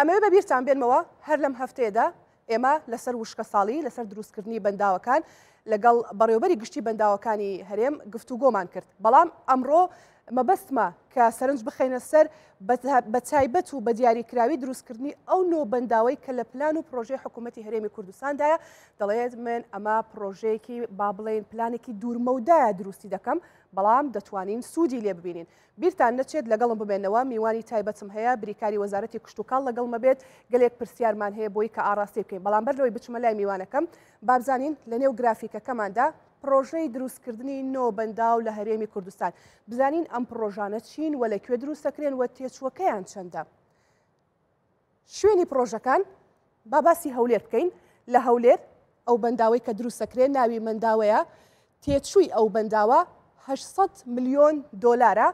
ئەمەوێ بەبییران بێنمەوە هەر لەم هەفتێدا ئێمە لەسەر وشکە ساڵی لەسەر دروستکردنی بەنداوەکان لەگەڵ بەڕێوبەری گشتی بەنداوەکانی هەرێم گفتوگۆمان کرد بەڵام ئەمڕۆ مەبەستمە کە سەرنج بخەینە سەر بەتایبەت و بە دیاریکراوی دروستکردنی ئەو نۆ بەنداوەی کە لە پلان و پرۆژێ حکوومەتتی هەرێمی کوردستاندایە دەڵێت من ئەمە پرۆژەیەکی با بڵێن پلانێکی دوورمەودایە دروستی دەکەم بەڵام دەتوانین سوودی لێ ببینین بیرتان نەچێت لەگەڵم ببێنەوە میوانی تایبەتم هەیە بریکاری وەزارەتی کشتتوکال لەگەڵمە بێت گەلێک پرسیارمان هەیە بۆی کە ئاراستی بکەین بەڵام بەرەوەی بچمە لای میوانەکەم بابزانین لە نێو گرافیک تاریکەکەماندا پرۆژەی دروستکردنی نۆبنداو لە هەرێمی کوردستان بزانین ئەم پرۆژانە چین و لەکوێ دروستەکرێن و تێچوەکەیان چەندە. شوێنی پرۆژەکان باباسی هەولێر بکەین لە هەولێر ئەو بەنداوەی کە دروستەکرێن ناوی منداوەیە تێچووی ئەو بەنداوە 800 میلیۆن دۆلارە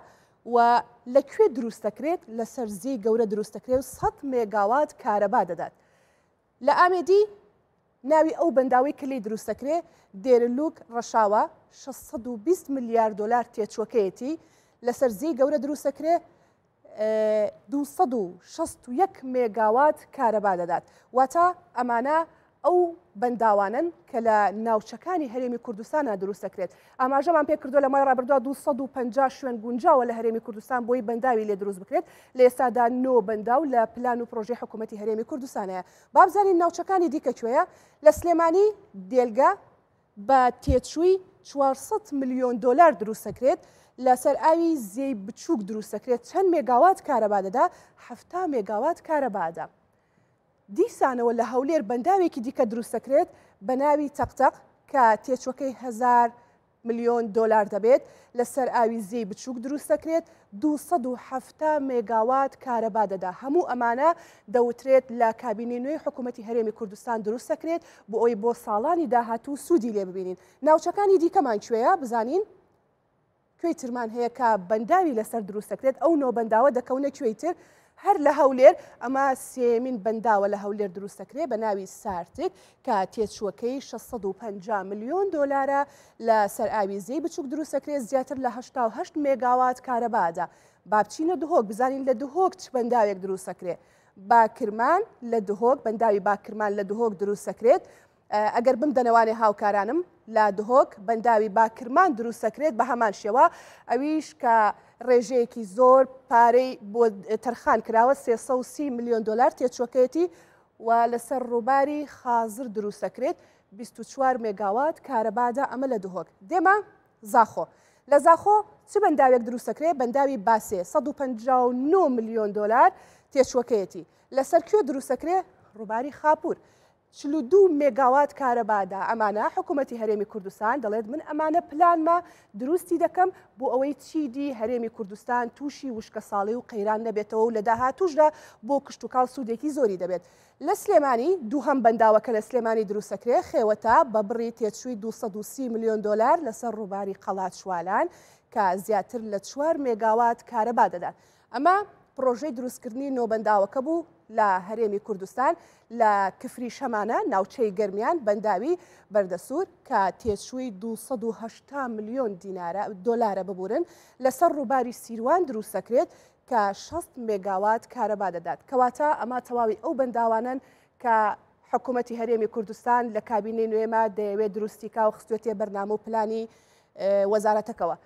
و لەکوێ دروستەکرێت لە سەرزی گەورە دروستەکرێت و 100 مێگاوات کارەبا دەدات. لە ئامێدی ناوی ئەو بەنداوی کلی دروستەکرێ دێرلوک ڕەشاوە 620 میلیارد دلار تێچوەکەیەتی لەسەر زی گەورە دروستەکرێ 261 مێگاوات کارەبا دەدات واتە ئەمانە ئەو بەنداوانن کە لە ناوچەکانی هەرێمی کوردستانە دروستەکرێت ئاماژەمان پێ کردو لە مای ڕابردوا 250 شوێن گونجاوە لە هەرێمی کوردستان بۆی بەنداوی لێ دروست بکرێت لە ئێستادا نۆ بەنداو لە پلان و پرۆژی حکوومەتتی هەرێمی کوردستانەیە بابزانین ناوچەکانی دیکە کوێیە لە سلێمانی دێلگا بە تێچووی 400 میلیۆن دلار دروستەکرێت لەسەر ئاوی زیەی بچووک دروستەکرێت چەند مێگاوات کارەبادەدا هەفتا مێگاوات کارەبادا. دیسانەوە لە هەولێر بەنداوێکی دیکە دروستەکرێت بە ناوی تەقتەق کە تێچوەکەی هزار میلیۆن دلار دەبێت لەسەر ئاوی زیی بچووک دروستەکرێت 270 مێگاوات کارەبا دەدا هەموو ئەمانە دەوترێت لە کابینی نوێی حکوومەتتی هەرێمی کوردستان دروستەکرێت بۆ ئەوی بۆ ساڵانی داهاتوو سوودی لێ ببینین ناوچەکانی دیکەمان کوێە بزانین؟ کوێیترمان هەیە کە بەنداوی لەسەر دروستەکرێت ئەو نۆ بەنداوە دەکەونە کوێیتر هەر لە هەولێر ئەمە سێمین بەنداوە لە هەولێر دروستەکرێ بە ناوی سارتێک کە تێچووەکەی 650 میلیۆن دۆلارە لە سەر ئاوی زیی بچووک دروستەکرێت زیاتر لە 1970 مێگاوات کارەبادا بابچینە دهۆک بزانین لە دهۆک چ بەنداوێک دروستەکرێ باکرمان لە دهۆک بەنداوی باکرمان لە دهۆک دروستەکرێت ئەگەر بمدەنەوانێ هاوکارانم لا دهۆک بەنداوی باکرمان دروستەکرێت بە هەمان شێوە ئەویش کە ڕێژەیەکی زۆر پارەی بۆ تەرخان کراوە 330 میلیۆن دلار تێچووەکەیەتی و لەسەر ڕووباری خازر دروستەکرێت 24 مێگاوات کارەبادا ئەمە لە دهۆک دێمە زاخۆ لە زاخۆ چ بەنداوێک دروستەکرێت بەنداوی باسێ 159 میلیۆن دلار تێچوەکەیەتی لەسەر کوێ دروستەکرێت ڕووباری خاپور چلو دوو مێگاوات کارەبادا ئەمانە حکوومەتتی هەرێمی کوردستان دەڵێت من ئەمانە پلانمە دروستی دەکەم بۆ ئەوەی چیدی هەرێمی کوردستان تووشی وشکە ساڵی و قەیران نەبێتەوە و لە داهاتوشدا بۆ کشتتوکال سوودێکی زۆری دەبێت لە سلێمانی دوو هەم بەنداوەکە لە سلێمانی دروستەکرێ خێوەتا بە بڕی تێچووی 230 میلیۆن دلار لەسەر ڕووباری قەڵات شوالان کە زیاتر لە چوار مێگاوات کارەبا دەدات ئەمە پرۆژەی دروستکردنی نۆبنداوەکە بوو لە هەرێمی کوردستان لە کفری شەمانە ناوچەی گەرمیان بەنداوی بەردەسوور کە تێشووی 280 میلیۆن دینارە دلارە ببورن لەسەر ڕووباری سیروان دروستەکرێت کە 6 مێگاوات کارەبا دەدات کەواتە ئەما تەواوی ئەو بەنداوانن کە حکوومەتتی هەرێمی کوردستان لە کابینەی نوێمە دەیەوێت دروستیکا و خستوێتی بەرنامە و پلانی وەزارەتەکەەوە